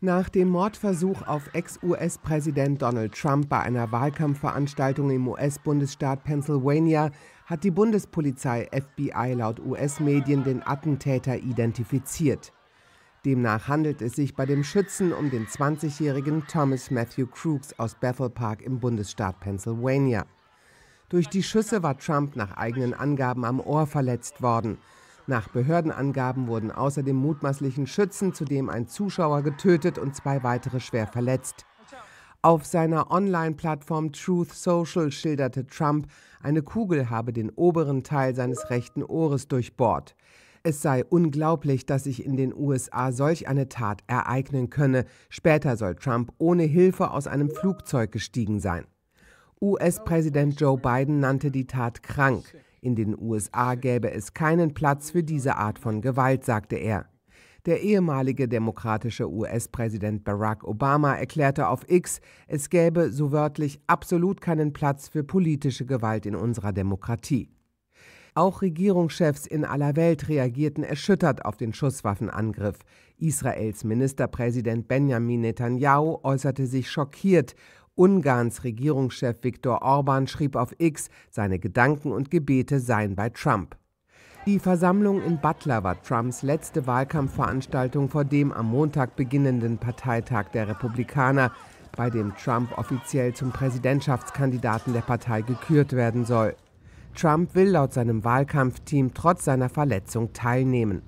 Nach dem Mordversuch auf Ex-US-Präsident Donald Trump bei einer Wahlkampfveranstaltung im US-Bundesstaat Pennsylvania hat die Bundespolizei FBI laut US-Medien den Attentäter identifiziert. Demnach handelt es sich bei dem Schützen um den 20-jährigen Thomas Matthew Crooks aus Bethel Park im Bundesstaat Pennsylvania. Durch die Schüsse war Trump nach eigenen Angaben am Ohr verletzt worden. Nach Behördenangaben wurden außer dem mutmaßlichen Schützen zudem ein Zuschauer getötet und zwei weitere schwer verletzt. Auf seiner Online-Plattform Truth Social schilderte Trump, eine Kugel habe den oberen Teil seines rechten Ohres durchbohrt. Es sei unglaublich, dass sich in den USA solch eine Tat ereignen könne. Später soll Trump ohne Hilfe aus einem Flugzeug gestiegen sein. US-Präsident Joe Biden nannte die Tat krank. In den USA gäbe es keinen Platz für diese Art von Gewalt, sagte er. Der ehemalige demokratische US-Präsident Barack Obama erklärte auf X, es gäbe so wörtlich absolut keinen Platz für politische Gewalt in unserer Demokratie. Auch Regierungschefs in aller Welt reagierten erschüttert auf den Schusswaffenangriff. Israels Ministerpräsident Benjamin Netanyahu äußerte sich schockiert Ungarns Regierungschef Viktor Orban schrieb auf X, seine Gedanken und Gebete seien bei Trump. Die Versammlung in Butler war Trumps letzte Wahlkampfveranstaltung vor dem am Montag beginnenden Parteitag der Republikaner, bei dem Trump offiziell zum Präsidentschaftskandidaten der Partei gekürt werden soll. Trump will laut seinem Wahlkampfteam trotz seiner Verletzung teilnehmen.